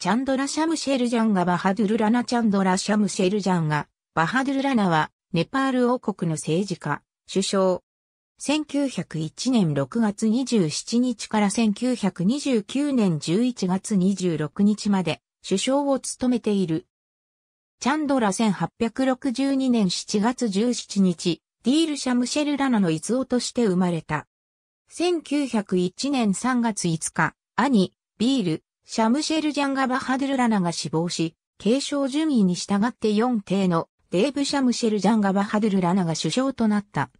チャンドラ・シャムシェルジャンガ・バハドゥル・ラナ・チャンドラ・シャムシェルジャンガ、バハドゥル・ラナは、ネパール王国の政治家、首相。1901年6月27日から1929年11月26日まで、首相を務めている。チャンドラ1862年7月17日、ディール・シャムシェル・ラナの逸夫として生まれた。1901年3月5日、兄、ビール、シャムシェル・ジャンガ・バハドゥルラナが死亡し、継承順位に従って4帝のデーブ・シャムシェル・ジャンガ・バハドゥルラナが首相となった。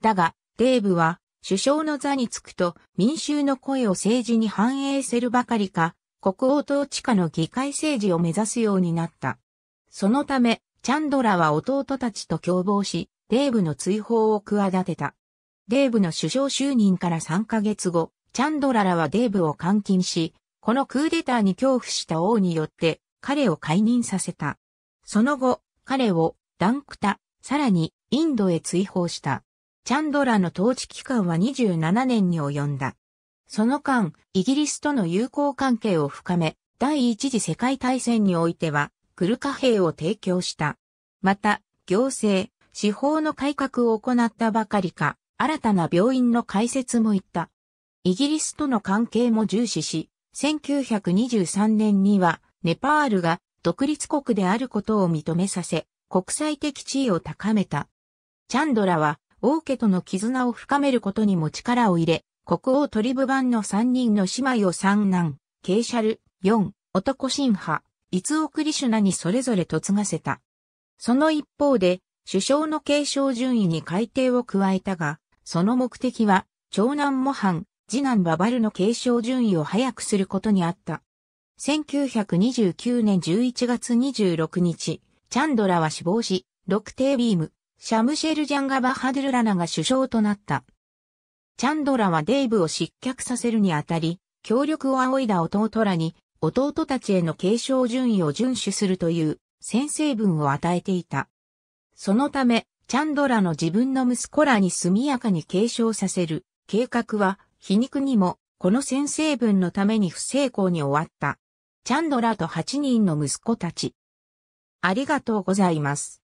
だが、デーブは首相の座に着くと民衆の声を政治に反映せるばかりか、国王統治下の議会政治を目指すようになった。そのため、チャンドラは弟たちと共謀し、デーブの追放を企てた。デーブの首相就任から3ヶ月後、チャンドララはデーブを監禁し、このクーデターに恐怖した王によって彼を解任させた。その後、彼をダンクタ、さらにインドへ追放した。チャンドラの統治期間は27年に及んだ。その間、イギリスとの友好関係を深め、第一次世界大戦においては、クルカ兵を提供した。また、行政、司法の改革を行ったばかりか、新たな病院の開設も行った。イギリスとの関係も重視し、1923年には、ネパールが独立国であることを認めさせ、国際的地位を高めた。チャンドラは、王家との絆を深めることにも力を入れ、国王トリブ版の3人の姉妹を三男、ケイシャル、四、男神派、イツオクリシュナにそれぞれ嫁がせた。その一方で、首相の継承順位に改定を加えたが、その目的は、長男模範、次男ババルの継承順位を早くすることにあった。1929年11月26日、チャンドラは死亡し、6艇ビーム、シャムシェル・ジャンガ・バハドゥルラナが首相となった。チャンドラはデイブを失脚させるにあたり、協力を仰いだ弟らに、弟たちへの継承順位を遵守するという先生文を与えていた。そのため、チャンドラの自分の息子らに速やかに継承させる計画は皮肉にも、この先生分のために不成功に終わった。チャンドラと8人の息子たち。ありがとうございます。